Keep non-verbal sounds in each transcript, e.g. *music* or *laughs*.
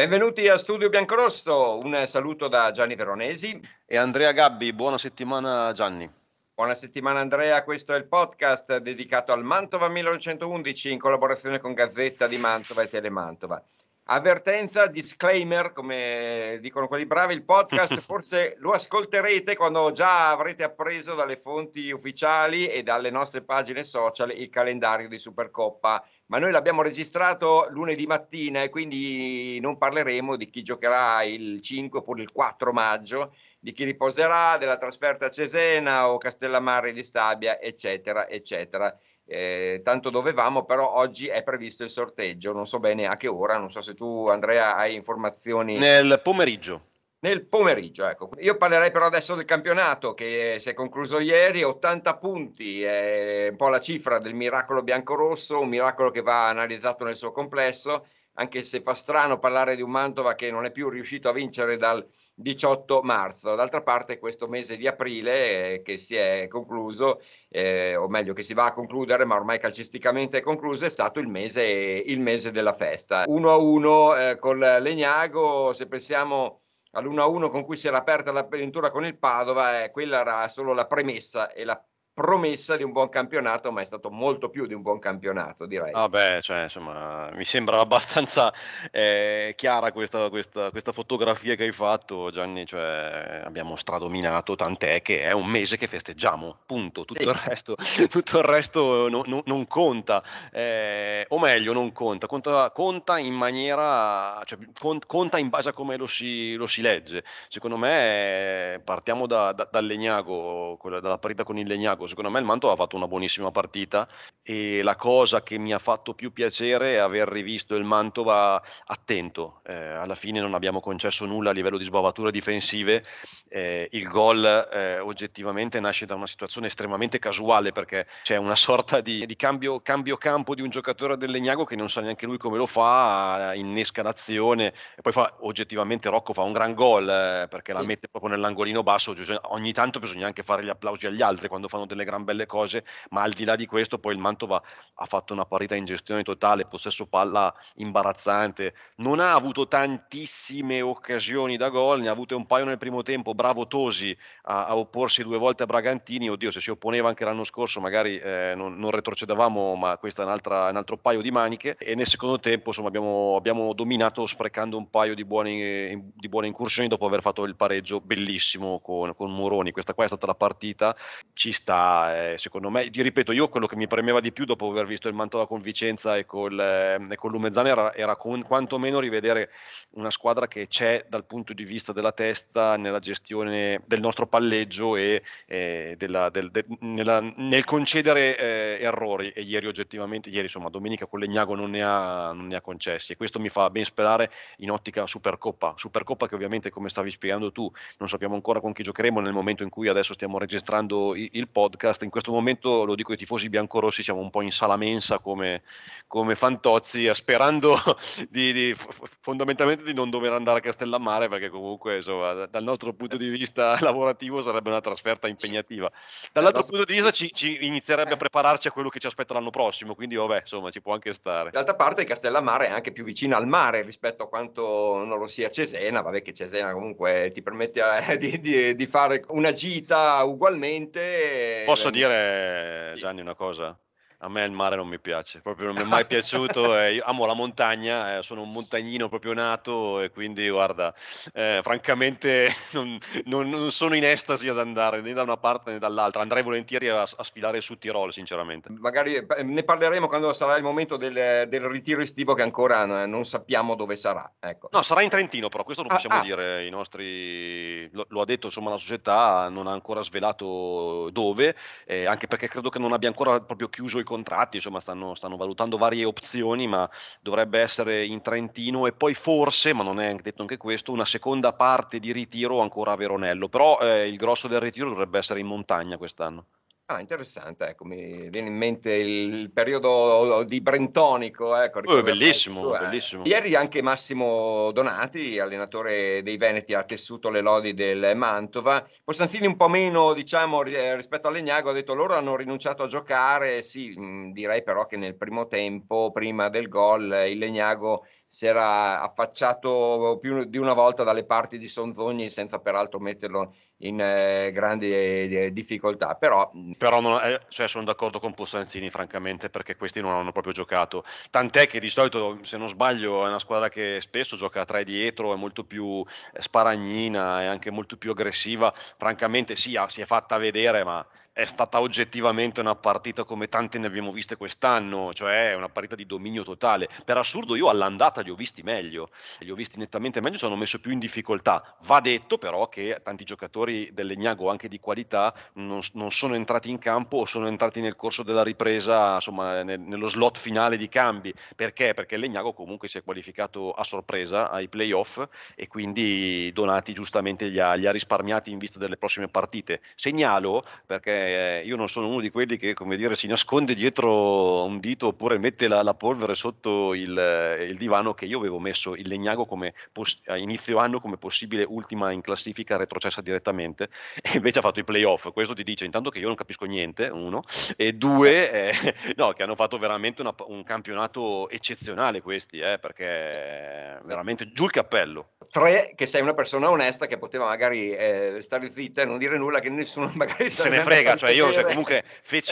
Benvenuti a Studio Biancorosso, un saluto da Gianni Veronesi e Andrea Gabbi, buona settimana Gianni. Buona settimana Andrea, questo è il podcast dedicato al Mantova 1911 in collaborazione con Gazzetta di Mantova e Telemantova. Avvertenza, disclaimer, come dicono quelli bravi, il podcast *laughs* forse lo ascolterete quando già avrete appreso dalle fonti ufficiali e dalle nostre pagine social il calendario di Supercoppa ma noi l'abbiamo registrato lunedì mattina e quindi non parleremo di chi giocherà il 5 oppure il 4 maggio, di chi riposerà, della trasferta a Cesena o Castellammare di Stabia, eccetera, eccetera. Eh, tanto dovevamo, però oggi è previsto il sorteggio, non so bene a che ora, non so se tu Andrea hai informazioni. Nel pomeriggio nel pomeriggio. Ecco. Io parlerei però adesso del campionato che eh, si è concluso ieri, 80 punti, è un po' la cifra del miracolo biancorosso, un miracolo che va analizzato nel suo complesso, anche se fa strano parlare di un Mantova che non è più riuscito a vincere dal 18 marzo. D'altra parte questo mese di aprile eh, che si è concluso, eh, o meglio che si va a concludere, ma ormai calcisticamente è concluso, è stato il mese, il mese della festa. 1 a 1 eh, con Legnago, se pensiamo all'1-1 con cui si era aperta l'avventura con il Padova, eh, quella era solo la premessa e la promessa di un buon campionato, ma è stato molto più di un buon campionato, direi. Vabbè, ah cioè, insomma, mi sembra *laughs* abbastanza eh, chiara questa, questa, questa, fotografia che hai fatto, Gianni. Cioè, abbiamo stradominato, tant'è che è un mese che festeggiamo, punto. Tutto sì. il resto, *laughs* tutto il resto no, no, non conta, eh, o meglio, non conta, conta, conta in maniera, cioè, cont, conta in base a come lo si, lo si legge. Secondo me, eh, partiamo da, da, dal Legnago, dalla partita con il Legnago Secondo me il Mantova ha fatto una buonissima partita e la cosa che mi ha fatto più piacere è aver rivisto il Mantova attento. Eh, alla fine non abbiamo concesso nulla a livello di sbavature difensive. Eh, il gol eh, oggettivamente nasce da una situazione estremamente casuale perché c'è una *laughs* sorta di, di cambio, cambio, campo di un giocatore del Legnago che non sa neanche lui come lo fa, innesca l'azione e poi fa oggettivamente Rocco fa un gran gol eh, perché la mette proprio nell'angolino basso. Ogni tanto bisogna anche fare gli applausi agli altri quando fanno delle gran belle cose, ma al di là di questo poi il Mantova ha fatto una partita in gestione totale, possesso palla imbarazzante, non ha avuto tantissime occasioni da gol, ne ha avute un paio nel primo tempo, bravo Tosi a, a opporsi due volte a Bragantini, oddio se si opponeva anche l'anno scorso magari eh, non, non, retrocedavamo, ma questo è un altro paio di maniche e nel secondo tempo insomma, abbiamo, abbiamo, dominato sprecando un paio di buone, di buone, incursioni dopo aver fatto il pareggio bellissimo con, con Moroni, questa qua è stata la partita, ci sta eh, secondo me, ripeto, io quello che mi premeva di più dopo aver visto il Mantova con Vicenza e col, eh, e col Lumezzana era, era con, quantomeno rivedere una squadra che c'è dal punto di vista della testa nella gestione del nostro palleggio e eh, della, del, de, nella, nel concedere eh, errori. E ieri oggettivamente, ieri insomma, domenica con Legnago non ne, ha, non ne ha concessi e questo mi fa ben sperare in ottica Supercoppa. Supercoppa che ovviamente, come stavi spiegando tu, non sappiamo ancora con chi giocheremo nel momento in cui adesso stiamo registrando il, il podcast podcast. In questo momento, lo dico ai tifosi biancorossi, siamo un po' in sala mensa come, come fantozzi, eh, sperando *laughs* di, di, fondamentalmente di non dover andare a Castellammare, perché comunque insomma, dal nostro punto di vista *laughs* lavorativo sarebbe una trasferta impegnativa. Dall'altro punto di vista ci, ci inizierebbe a eh. prepararci a quello che ci aspetta l'anno prossimo, quindi vabbè, insomma, ci può anche stare. D'altra parte Castellammare è anche più vicina al mare rispetto a quanto non lo sia Cesena, vabbè che Cesena comunque ti permette eh, *laughs* di, di, di fare una gita ugualmente Posso dire, Gianni, una cosa? a me il mare non mi piace, proprio non mi è mai piaciuto, *laughs* eh, amo la montagna, eh, sono un montagnino proprio nato e quindi guarda, eh, francamente *laughs* non, non, non, sono in estasi ad andare né da una parte né dall'altra, andrei volentieri a, a sfilare su Tirol sinceramente. Magari eh, ne parleremo quando sarà il momento del, del ritiro estivo che ancora eh, non sappiamo dove sarà. Ecco. No, sarà in Trentino però, questo lo ah, possiamo ah, dire, i nostri, lo, lo, ha detto insomma la società, non ha ancora svelato dove, eh, anche perché credo che non abbia ancora proprio chiuso il contratti, insomma stanno, stanno, valutando varie opzioni, ma dovrebbe essere in Trentino e poi forse, ma non è detto anche questo, una seconda parte di ritiro ancora a Veronello, però eh, il grosso del ritiro dovrebbe essere in montagna quest'anno. Ah, interessante, ecco, mi viene in mente il periodo di Brentonico, ecco. Oh, bellissimo, tu, bellissimo. Ieri anche Massimo Donati, allenatore dei Veneti, ha tessuto le lodi del Mantova. Postanfini un po' meno, diciamo, rispetto Legnago, ha detto loro hanno rinunciato a giocare, sì, direi però che nel primo tempo, prima del gol, il Legnago si era affacciato più di una volta dalle parti di Sonzogni senza peraltro metterlo in in eh, grandi eh, difficoltà. Però, però non, eh, cioè sono d'accordo con Possanzini, francamente, perché questi non hanno proprio giocato. Tant'è che di solito, se non sbaglio, è una squadra che spesso gioca a tre dietro, è molto più eh, sparagnina, è anche molto più aggressiva. Francamente, sì, ha, ah, si è fatta vedere, ma è stata oggettivamente una partita come tante ne abbiamo viste quest'anno, cioè una partita di dominio totale. Per assurdo io all'andata li ho visti meglio, li ho visti nettamente meglio, ci hanno messo più in difficoltà. Va detto però che tanti giocatori del Legnago, anche di qualità non, non, sono entrati in campo o sono entrati nel corso della ripresa, insomma ne, nello slot finale di cambi. Perché? Perché l'Egnago comunque si è qualificato a sorpresa ai playoff e quindi Donati giustamente li ha, li ha risparmiati in vista delle prossime partite. Segnalo perché eh, io non sono uno di quelli che come dire, si nasconde dietro un dito oppure mette la, la polvere sotto il, eh, il, divano che io avevo messo il Legnago come pos- a inizio anno come possibile ultima in classifica retrocessa direttamente *laughs* e invece ha fatto i playoff. Questo ti dice intanto che io non capisco niente, uno, e due, eh, *laughs* no, che hanno fatto veramente una, un campionato eccezionale questi, eh, perché veramente giù il cappello. Tre, che sei una persona onesta che poteva magari eh, stare zitta e non dire nulla che nessuno *laughs* magari se ne frega raga, cioè io cioè, comunque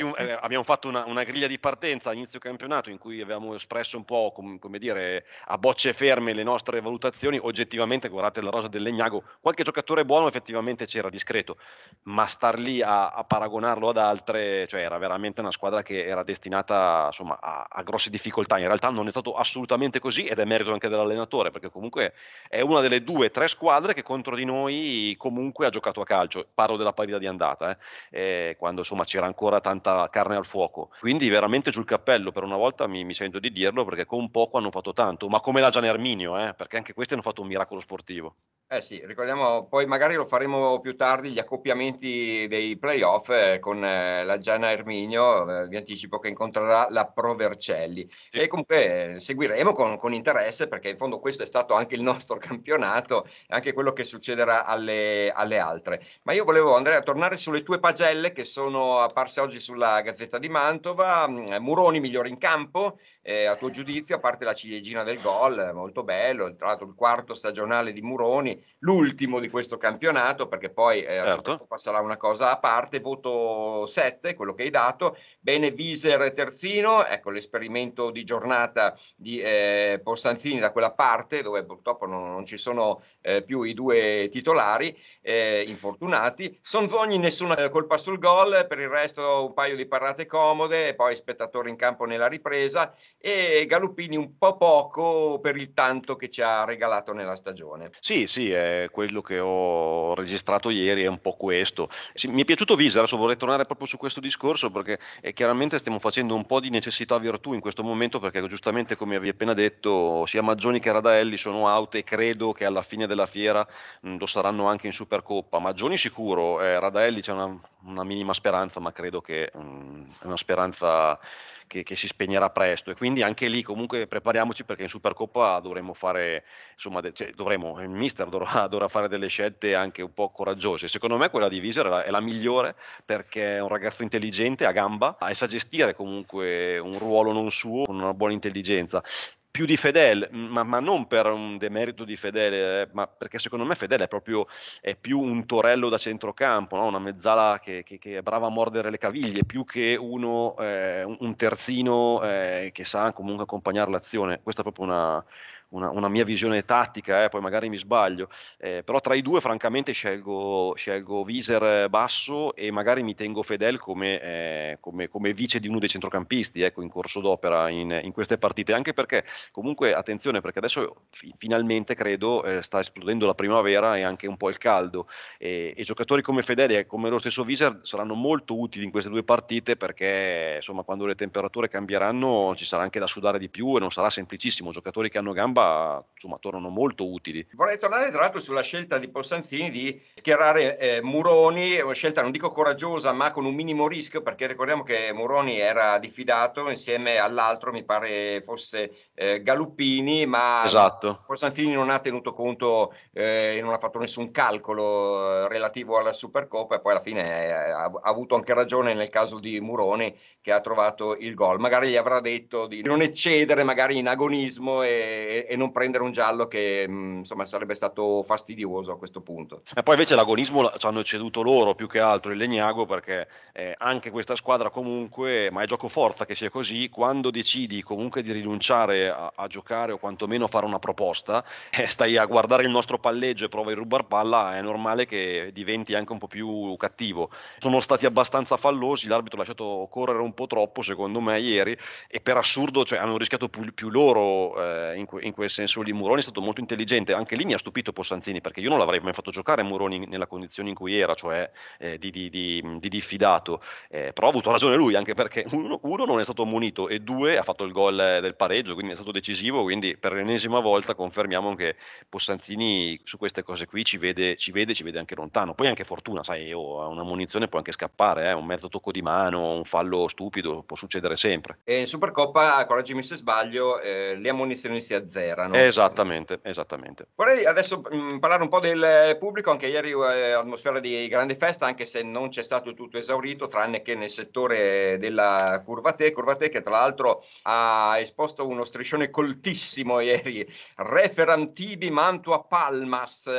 un, eh, abbiamo fatto una, una, griglia di partenza all'inizio campionato in cui avevamo espresso un po', com, come dire, a bocce ferme le nostre valutazioni. Oggettivamente, guardate la rosa del Legnago, qualche giocatore buono effettivamente c'era, discreto, ma star lì a, a paragonarlo ad altre, cioè era veramente una squadra che era destinata insomma, a, a grosse difficoltà. In realtà non è stato assolutamente così ed è merito anche dell'allenatore, perché comunque è una delle due o tre squadre che contro di noi comunque ha giocato a calcio. Parlo della partita di andata. Eh. E, eh, quando insomma c'era ancora tanta carne al fuoco. Quindi veramente sul cappello, per una volta mi, mi sento di dirlo, perché con poco hanno fatto tanto, ma come la Gian Erminio, eh, perché anche questi hanno fatto un miracolo sportivo. Eh sì, ricordiamo, poi magari lo faremo più tardi, gli accoppiamenti dei playoff eh, con eh, la Gianna Erminio, eh, vi anticipo che incontrerà la Provercelli. Sì. E comunque eh, seguiremo con, con, interesse perché in fondo questo è stato anche il nostro *laughs* campionato e anche quello che succederà alle, alle, altre. Ma io volevo Andrea tornare sulle tue pagelle che sono apparse oggi sulla Gazzetta di Mantova, mm, Muroni migliore in campo, eh, a tuo giudizio, a parte la ciliegina del gol, molto bello, tra l'altro il quarto stagionale di Muroni, l'ultimo di questo campionato, perché poi eh, certo. passerà una cosa a parte, voto 7, quello che hai dato, bene Viser terzino, ecco l'esperimento di giornata di eh, Possanzini da quella parte, dove purtroppo non, non ci sono eh, più i due titolari eh, infortunati, Sonzogni nessuna eh, colpa sul gol, per il resto un paio di parate comode, poi spettatori in campo nella ripresa, e Galuppini un po' poco per il tanto che ci ha regalato nella stagione. Sì, sì, è quello che ho registrato ieri è un po' questo. Sì, mi è piaciuto Visa, adesso vorrei tornare proprio su questo discorso perché eh, chiaramente stiamo facendo un po' di necessità virtù in questo momento perché giustamente come vi ho appena detto sia Maggioni che Radaelli sono out e credo che alla fine della fiera mh, lo saranno anche in Supercoppa. Maggioni sicuro, eh, Radaelli c'è una, una, minima speranza ma credo che mh, è una speranza che, che, si spegnerà presto e quindi anche lì comunque prepariamoci perché in Supercoppa dovremo fare, insomma, cioè, dovremo, il mister dovrà, *laughs* dovrà, fare delle scelte anche un po' coraggiose. Secondo me quella di Viser è la, è la migliore perché è un ragazzo intelligente, a gamba, e sa gestire comunque un ruolo non suo con una buona intelligenza più di Fedele, ma, ma, non per un demerito di Fedele, eh, ma perché secondo me Fedele è proprio è più un torello da centrocampo, no? una mezzala che, che, che, è brava a mordere le caviglie, più che uno, eh, un terzino eh, che sa comunque accompagnare l'azione. Questa è proprio una, una, una mia visione tattica, eh, poi magari mi sbaglio, eh, però tra i due francamente scelgo, scelgo Viser eh, basso e magari mi tengo Fedel come, eh, come, come vice di uno dei centrocampisti ecco, in corso d'opera in, in, queste partite, anche perché comunque attenzione perché adesso fi- finalmente credo eh, sta esplodendo la primavera e anche un po' il caldo e, e giocatori come Fedel e come lo stesso Viser saranno molto utili in queste due partite perché insomma quando le temperature cambieranno ci sarà anche da sudare di più e non sarà semplicissimo, giocatori che hanno gamba bomba insomma, tornano molto utili. Vorrei tornare tra l'altro sulla scelta di Possanzini di schierare eh, Muroni, una scelta non dico coraggiosa ma con un minimo rischio perché ricordiamo che Muroni era diffidato insieme all'altro, mi pare fosse eh, Galuppini, ma esatto. Possanzini non ha tenuto conto, eh, non ha fatto nessun calcolo eh, relativo alla Supercoppa e poi alla fine eh, ha, ha avuto anche ragione nel caso di Muroni che ha trovato il gol. Magari gli avrà detto di non eccedere magari in agonismo e, e non prendere un giallo che mhmm, insomma sarebbe stato fastidioso a questo punto. E poi invece l'agonismo ci hanno ceduto loro più che altro il Legnago perché eh, anche questa squadra comunque, ma è gioco forza che sia così, quando decidi comunque di rinunciare a, a giocare o quantomeno fare una proposta, *laughs* eh, stai a guardare il nostro palleggio e provi a rubar palla, è normale che diventi anche un po' più cattivo. Sono stati abbastanza fallosi, l'arbitro ha lasciato correre un po' troppo secondo me ieri e per assurdo cioè, hanno rischiato più, più loro eh, in, que- in quel senso lì Muroni è stato molto intelligente, anche lì mi ha stupito Possanzini perché io non l'avrei mai fatto giocare Muroni nella condizione in cui era, cioè eh, di, di, di, di, diffidato, eh, però ha avuto ragione lui anche perché *laughs* uno, uno, non è stato munito e due ha fatto il gol eh, del pareggio, quindi è stato decisivo, quindi per l'ennesima volta confermiamo che Possanzini su queste cose qui ci vede, ci vede, ci vede anche lontano, poi anche fortuna, sai, oh, una munizione può anche scappare, eh, un mezzo tocco di mano, un fallo stupido, può succedere sempre. E in Supercoppa, correggimi se sbaglio, eh, le ammunizioni si azzerano erano. Esattamente, esattamente. Vorrei adesso mh, mm, parlare un po' del pubblico, anche ieri eh, atmosfera di grande festa, anche se non c'è stato tutto esaurito, tranne che nel settore della Curva Curva Curvate che tra l'altro ha esposto uno striscione coltissimo ieri, Referantibi Mantua Palmas,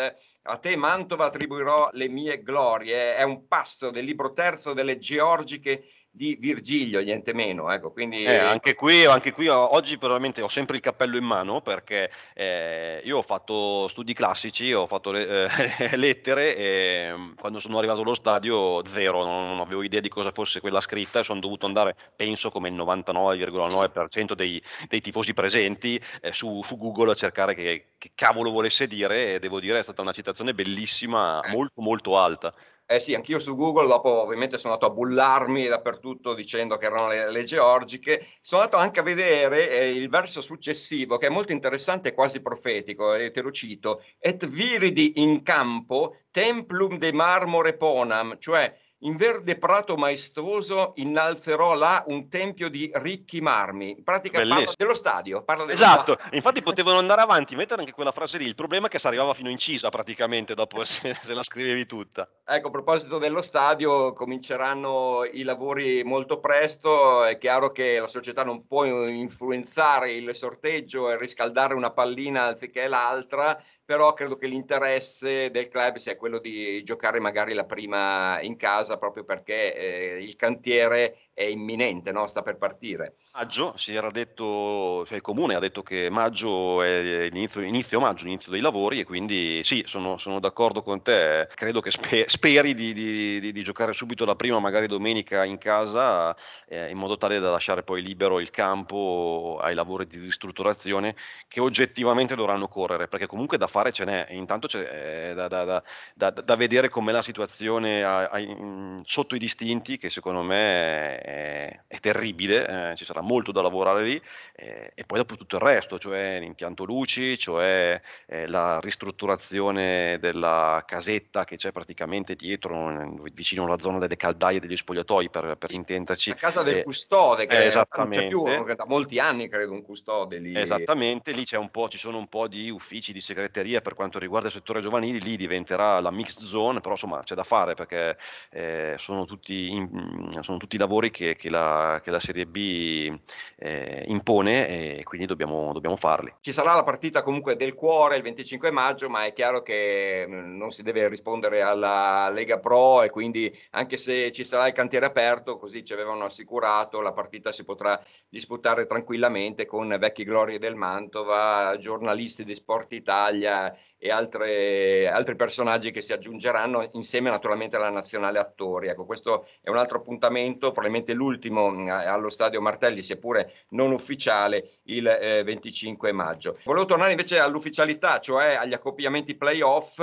a te Mantova attribuirò le mie glorie, è un passo del libro terzo delle Georgiche di Virgilio, niente meno. Ecco, quindi... eh, anche, qui, anche qui oggi probabilmente ho sempre il cappello in mano perché eh, io ho fatto studi classici, ho fatto le, eh, *laughs* lettere e mm, quando sono arrivato allo stadio zero, non, non, avevo idea di cosa fosse quella scritta e sono dovuto andare, penso come il 99,9% dei, dei, tifosi presenti, eh, su, su, Google a cercare che, che cavolo volesse dire e devo dire è stata una citazione bellissima, eh. molto molto alta. Eh sì, anch'io su Google, dopo ovviamente sono andato a bullarmi dappertutto dicendo che erano le, le georgiche, sono andato anche a vedere eh, il verso successivo che è molto interessante e quasi profetico, e eh, te lo cito, et viridi in campo templum de marmore ponam, cioè in verde prato maestoso innalzerò là un tempio di ricchi marmi. In pratica Bellissimo. parla dello stadio. Parla dello esatto, stadio. infatti *laughs* potevano andare avanti, mettere anche quella frase lì. Il problema è che si arrivava fino incisa praticamente dopo *laughs* se, se, la scrivevi tutta. Ecco, a proposito dello stadio, cominceranno i lavori molto presto. È chiaro che la società non può influenzare il sorteggio e riscaldare una pallina anziché l'altra però credo che l'interesse del club sia quello di giocare magari la prima in casa proprio perché eh, il cantiere è imminente, no? sta per partire. Maggio, si era detto, cioè il comune ha detto che maggio è inizio, inizio maggio, l'inizio dei lavori e quindi sì, sono, sono d'accordo con te, credo che spe, speri di, di, di, di, giocare subito la prima, magari domenica in casa, eh, in modo tale da lasciare poi libero il campo ai lavori di ristrutturazione che oggettivamente dovranno correre, perché comunque da fare ce n'è, intanto c'è eh, da, da, da, da, vedere com'è la situazione a, a, in, sotto i distinti che secondo me è terribile, eh, ci sarà molto da lavorare lì eh, e poi dopo tutto il resto, cioè l'impianto luci, cioè eh, la ristrutturazione della casetta che c'è praticamente dietro, vicino alla zona delle caldaie degli spogliatoi per, per sì, intenderci. La casa del eh, custode, che esattamente. non c'è più, da molti anni credo un custode lì. Esattamente, lì ci sono un po' di uffici, di segreteria per quanto riguarda il settore giovanile, lì diventerà la mixed zone, però insomma c'è da fare perché eh, sono tutti, in, sono tutti lavori valori che, che, la, che la, Serie B eh, impone e quindi dobbiamo, dobbiamo, farli. Ci sarà la partita comunque del cuore il 25 maggio, ma è chiaro che mm, non si deve rispondere alla Lega Pro e quindi anche se ci sarà il cantiere aperto, così ci avevano assicurato, la partita si potrà disputare tranquillamente con vecchi glorie del Mantova, giornalisti di Sport Italia e altre, altri personaggi che si aggiungeranno insieme naturalmente alla nazionale attori. Ecco, questo è un altro appuntamento, probabilmente l'ultimo mm, allo Stadio Martelli, seppure non ufficiale, il eh, 25 maggio. Volevo tornare invece all'ufficialità, cioè agli accoppiamenti playoff,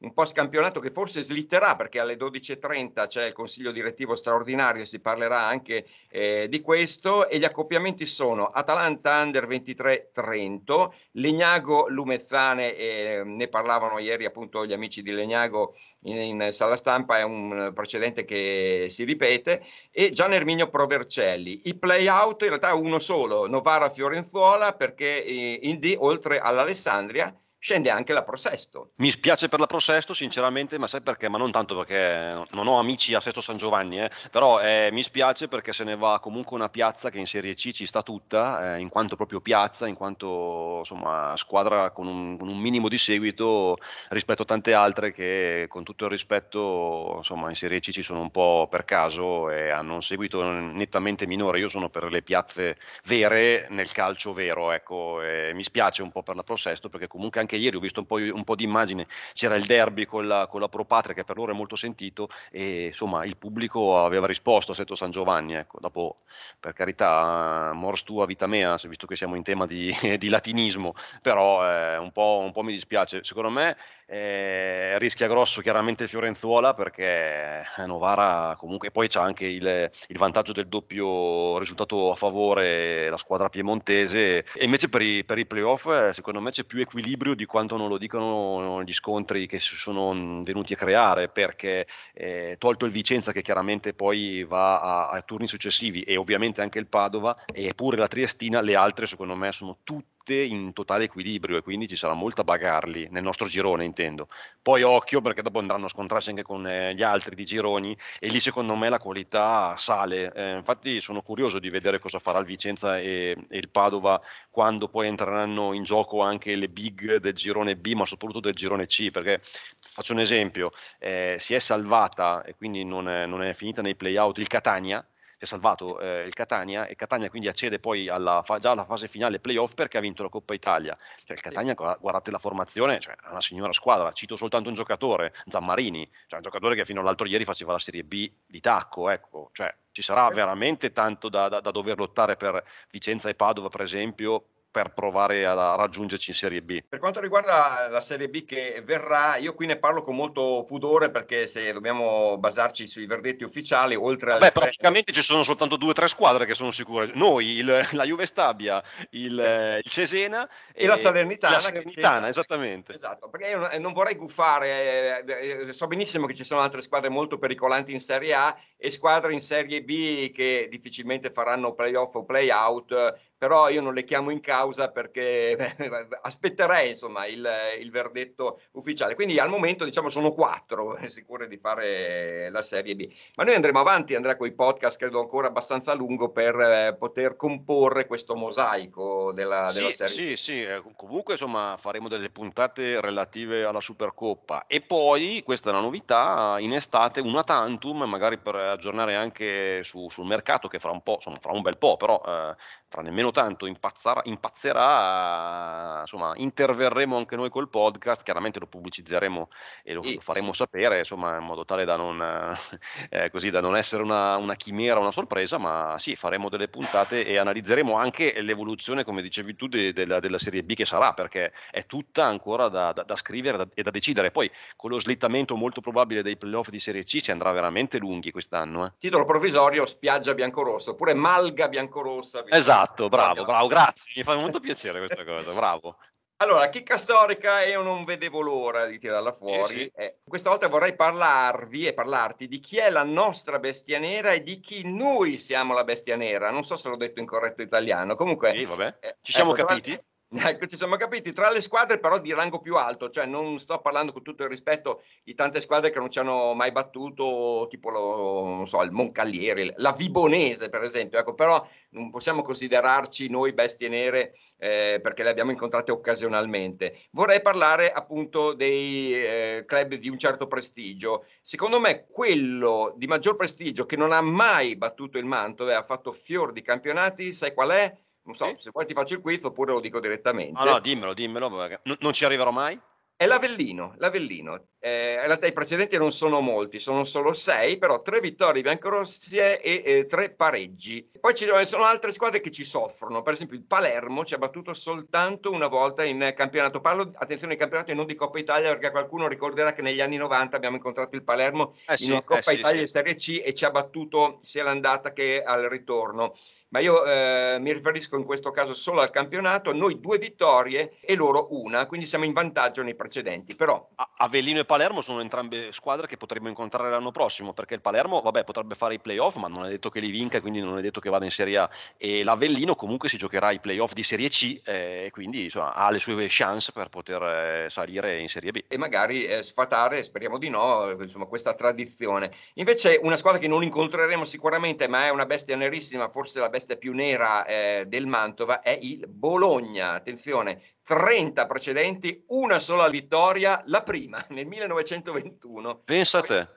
un po' scampionato che forse slitterà perché alle 12.30 c'è il Consiglio direttivo straordinario e si parlerà anche eh, di questo e gli accoppiamenti sono Atalanta Under 23 30 Legnago Lumezzane e Ehm, ne parlavano ieri appunto gli amici di Legnago in, in, sala stampa, è un precedente che si ripete, e Gian Erminio Provercelli. I playout in realtà uno solo, Novara-Fiorenzuola, perché eh, in D, oltre all'Alessandria, scende anche la Prosesto. Mi spiace per la Prosesto, sinceramente, ma sai perché? Ma non tanto perché non ho amici a Sesto San Giovanni, eh. però eh, mi spiace perché se ne va comunque una piazza che in Serie C ci sta tutta, eh, in quanto proprio piazza, in quanto insomma, squadra con un, con un, minimo di seguito rispetto a tante altre che con tutto il rispetto insomma, in Serie C ci sono un po' per caso e hanno un seguito nettamente minore. Io sono per le piazze vere nel calcio vero, ecco, mi spiace un po' per la Prosesto perché comunque anche anche ieri ho visto un po', un po di immagine, c'era il derby con la, con la Pro Patria che per loro è molto sentito e insomma il pubblico aveva risposto a Seto San Giovanni, ecco, dopo per carità, mors tua vita mea, visto che siamo in tema di, *laughs* di latinismo, però eh, un, po', un, po', mi dispiace, secondo me eh, rischia grosso chiaramente Fiorenzuola perché eh, Novara comunque poi c'ha anche il, il vantaggio del doppio risultato a favore la squadra piemontese e invece per i, per i playoff eh, secondo me c'è più equilibrio di di quanto non lo dicono gli scontri che si sono mm, venuti a creare, perché eh, tolto il Vicenza che chiaramente poi va a, a turni successivi e ovviamente anche il Padova e pure la Triestina, le altre secondo me sono tutte tutte in totale equilibrio e quindi ci sarà molta bagarli nel nostro girone intendo. Poi occhio perché dopo andranno a scontrarsi anche con eh, gli altri di gironi e lì secondo me la qualità sale. Eh, infatti sono curioso di vedere cosa farà il Vicenza e, e, il Padova quando poi entreranno in gioco anche le big del girone B ma soprattutto del girone C perché faccio un esempio, eh, si è salvata e quindi non è, non è finita nei playout il Catania si è salvato eh, il Catania e Catania quindi accede poi alla fa- già alla fase finale playoff perché ha vinto la Coppa Italia. Cioè, il Catania, guardate la formazione, cioè, è una signora squadra, cito soltanto un giocatore, Zammarini, cioè un giocatore che fino all'altro ieri faceva la Serie B di tacco, ecco, cioè, ci sarà veramente tanto da, da, da dover lottare per Vicenza e Padova per esempio per provare a raggiungerci in Serie B. Per quanto riguarda la Serie B che verrà, io qui ne parlo con molto pudore perché se dobbiamo basarci sui verdetti ufficiali, oltre a... Beh, praticamente ci sono soltanto due o tre squadre che sono sicure. Noi, il, la Juve Stabia, il, eh. il Cesena e, e, la Salernitana. La Salernitana, esattamente. Esatto, perché io non vorrei guffare, eh, eh, so benissimo che ci sono altre squadre molto pericolanti in Serie A e squadre in Serie B che difficilmente faranno playoff o playout però io non le chiamo in causa perché beh, *laughs* aspetterei insomma, il, il, verdetto ufficiale. Quindi al momento diciamo sono quattro *laughs* sicure di fare la Serie B. Ma noi andremo avanti, Andrea, con i podcast credo ancora abbastanza lungo per eh, poter comporre questo mosaico della, della Serie B. Sì, sì, eh, comunque insomma faremo delle puntate relative alla Supercoppa e poi, questa è la novità, in estate una tantum, magari per aggiornare anche su, sul mercato che fra un po', insomma fra un bel po', però eh, fra nemmeno almeno tanto impazzerà, impazzerà, insomma, interverremo anche noi col podcast, chiaramente lo pubblicizzeremo e lo, e... lo faremo sapere, insomma, in modo tale da non, *laughs* eh, così, da non essere una, una, chimera, una sorpresa, ma sì, faremo delle puntate e analizzeremo anche l'evoluzione, come dicevi tu, de, de, de, della, Serie B che sarà, perché è tutta ancora da, da, da scrivere e da decidere. Poi, con lo slittamento molto probabile dei playoff di Serie C, ci andrà veramente lunghi quest'anno. Eh. Titolo provvisorio, spiaggia biancorossa, oppure malga biancorossa. Esatto, bravo, bravo, grazie, mi fa molto piacere questa cosa, bravo. *laughs* Allora, chicca storica, io non vedevo l'ora di tirarla fuori. Eh sì. eh, questa volta vorrei parlarvi e parlarti di chi è la nostra bestia nera e di chi noi siamo la bestia nera. Non so se l'ho detto in corretto italiano. Comunque, sì, eh, ci siamo ecco, capiti. Trovate *laughs* Ecco, ci siamo capiti, tra le squadre però di rango più alto, cioè non sto parlando con tutto il rispetto di tante squadre che non ci hanno mai battuto, tipo lo, so, il Moncalieri, la Vibonese per esempio, ecco, però non possiamo considerarci noi bestie nere eh, perché le abbiamo incontrate occasionalmente. Vorrei parlare appunto dei eh, club di un certo prestigio. Secondo me quello di maggior prestigio che non ha mai battuto il Mantova e ha fatto fior di campionati, sai qual è? Non so, sì? se vuoi ti faccio il quiz oppure lo dico direttamente. No, ah, no, dimmelo, dimmelo, non, non ci arriverò mai. È l'Avellino, l'Avellino. Eh, in realtà i precedenti non sono molti, sono solo sei, però tre vittorie biancorosse e, e tre pareggi. Poi ci sono altre squadre che ci soffrono, per esempio il Palermo ci ha battuto soltanto una volta in campionato. Parlo, attenzione, di campionato e non di Coppa Italia, perché qualcuno ricorderà che negli anni 90 abbiamo incontrato il Palermo eh sì, in una eh Coppa eh sì, Italia sì. Serie C e ci ha battuto sia l'andata che al ritorno ma io eh, mi riferisco in questo caso solo al campionato, noi due vittorie e loro una, quindi siamo in vantaggio nei precedenti. Però... A- Avellino e Palermo Palermo sono entrambe squadre che potremmo incontrare l'anno prossimo, perché il Palermo, vabbè, potrebbe fare i playoff, ma non è detto che li vinca, quindi non è detto che vada in Serie A. E l'Avellino comunque si giocherà i playoff di Serie C, eh, quindi insomma, ha le sue chance per poter eh, salire in Serie B. E magari eh, sfatare, speriamo di no, insomma, questa tradizione. Invece una squadra che non incontreremo sicuramente, ma è una bestia nerissima, forse la bestia più nera eh, del Mantova, è il Bologna. Attenzione, 30 precedenti, una sola vittoria, la prima nel 1921. Pensa a te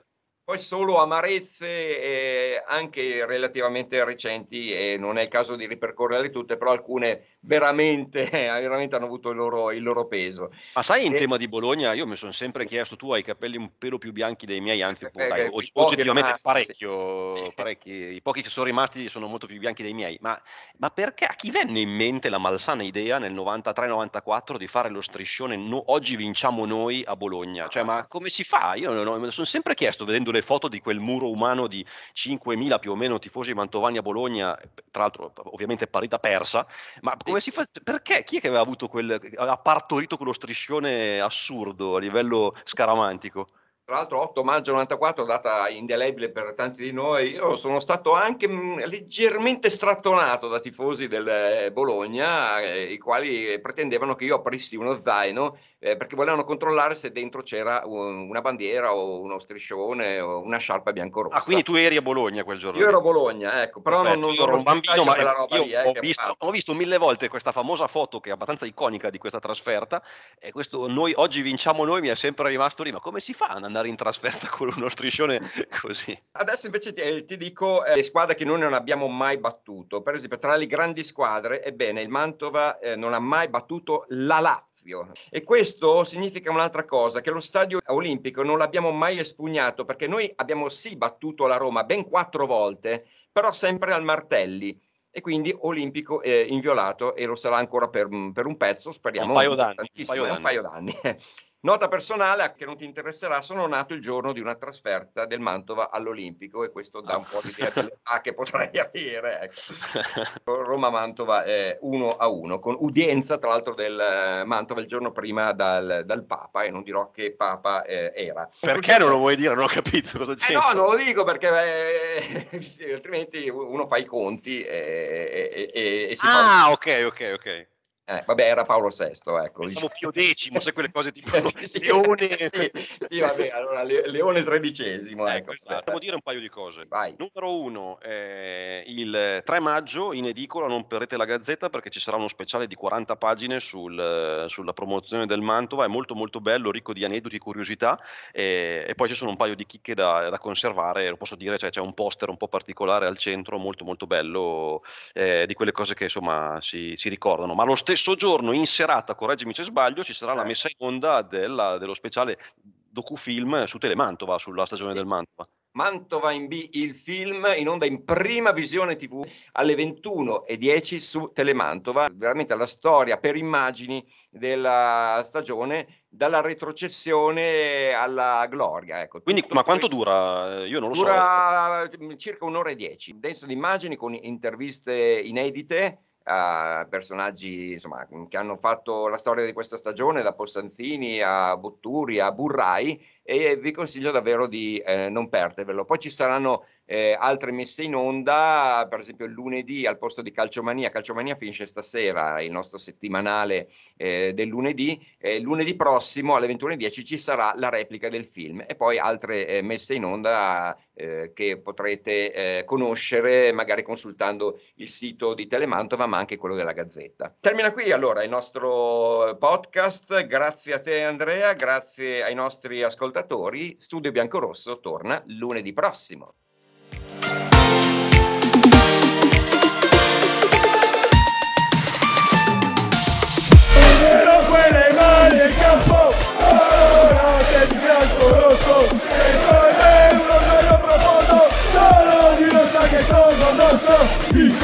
poi solo amarezze eh, anche relativamente recenti e non è il caso di ripercorrerle tutte, però alcune veramente, *laughs* veramente hanno avuto il loro, il loro, peso. Ma sai, in e... tema di Bologna, io mi sono sempre chiesto, tu hai i capelli un pelo più bianchi dei miei, anzi, eh, boh, dai, eh, oggettivamente rimasti, parecchio, sì. parecchi, i pochi che sono rimasti sono molto più bianchi dei miei, ma, ma perché a chi venne in mente la malsana idea nel 93-94 di fare lo striscione no, oggi vinciamo noi a Bologna? Cioè, ah. ma come si fa? Io non, non, me lo sono sempre chiesto vedendo le le foto di quel muro umano di 5.000 più o meno tifosi mantovani a Bologna, tra l'altro ovviamente parita persa, ma come si fa, perché chi è che aveva avuto quel, ha partorito quello striscione assurdo a livello scaramantico? tra l'altro 8 maggio 94, data indelebile per tanti di noi, io sono stato anche mm, leggermente strattonato da tifosi del eh, Bologna, eh, i quali pretendevano che io aprissi uno zaino eh, perché volevano controllare se dentro c'era un, una bandiera o uno striscione o una sciarpa bianco-rossa. Ah, quindi tu eri a Bologna quel giorno? Io ero a Bologna, ecco, però Perfetto, non, non ero un bambino, ma io lì, eh, ho, visto, ho, visto, mille volte questa famosa foto che è abbastanza iconica di questa trasferta e questo noi oggi vinciamo noi mi è sempre rimasto lì, ma come si fa ad andare andare in trasferta con uno striscione *laughs* così. Adesso invece ti, eh, ti dico eh, le squadre che noi non abbiamo mai battuto. Per esempio, tra le grandi squadre, ebbene, il Mantova eh, non ha mai battuto la Lazio. E questo significa un'altra cosa, che lo stadio olimpico non l'abbiamo mai espugnato perché noi abbiamo sì battuto la Roma ben quattro volte, però sempre al martelli e quindi olimpico eh, inviolato e lo sarà ancora per, mm, per un pezzo, speriamo. Un paio d'anni. Un eh, paio d'anni. *laughs* Nota personale che non ti interesserà, sono nato il giorno di una trasferta del Mantova all'Olimpico e questo dà un po' di l'idea dell'età ah. che potrei *laughs* avere. Ecco. Roma-Mantova 1 eh, a 1, con udienza tra l'altro del eh, Mantova il giorno prima dal, dal Papa e non dirò che Papa eh, era. Perché non lo vuoi dire? Non ho capito cosa c'è. Eh no, non lo dico perché eh, *laughs* altrimenti uno fa i conti eh, e, e, e, e si ah, fa... Ah, ok, ok, ok. Eh, vabbè, era Paolo VI, ecco. Siamo Pio X, sai quelle cose tipo *laughs* sì, Leone... *laughs* Sì, sì, vabbè, allora Leone XIII, eh, ecco. ecco dire un paio di cose. Vai. Numero uno, eh, il 3 maggio in edicola non perderete la Gazzetta perché ci sarà uno speciale di 40 pagine sul, sulla promozione del Mantova, è molto molto bello, ricco di aneddoti e curiosità e, e, poi ci sono un paio di chicche da, da conservare, lo posso dire, cioè, c'è un poster un po' particolare al centro, molto molto bello, eh, di quelle cose che insomma si, si ricordano, ma lo stesso stesso giorno, in serata, correggimi se sbaglio, ci sarà eh. la messa in onda della, dello speciale docufilm su Telemantova, sulla stagione sì. del Mantova. Mantova in B, il film in onda in prima visione TV alle 21.10 su Telemantova, veramente la storia per immagini della stagione dalla retrocessione alla gloria. Ecco, Quindi, ma quanto dura? Io non lo dura so. Dura ecco. mm, circa un'ora e dieci, denso di immagini con interviste inedite a personaggi insomma, che hanno fatto la storia di questa stagione, da Possanzini a Botturi a Burrai e vi consiglio davvero di eh, non perdervelo. Poi ci saranno eh, altre messe in onda, per esempio lunedì al posto di Calciomania, Calciomania finisce stasera, il nostro settimanale eh, del lunedì, eh, lunedì prossimo alle 21.10 ci sarà la replica del film e poi altre eh, messe in onda eh, che potrete eh, conoscere magari consultando il sito di Telemantova ma anche quello della Gazzetta. Termina qui allora il nostro podcast, grazie a te Andrea, grazie ai nostri ascoltatori, Studio Biancorosso torna lunedì prossimo.